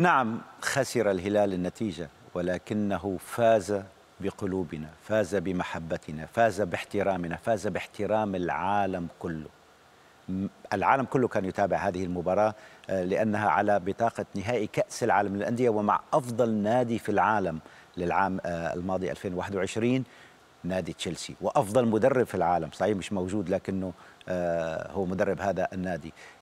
نعم خسر الهلال النتيجة ولكنه فاز بقلوبنا فاز بمحبتنا فاز باحترامنا فاز باحترام العالم كله العالم كله كان يتابع هذه المباراة آه، لأنها على بطاقة نهائي كأس العالم للأندية ومع أفضل نادي في العالم للعام آه، الماضي 2021 نادي تشيلسي وأفضل مدرب في العالم صحيح مش موجود لكنه آه، هو مدرب هذا النادي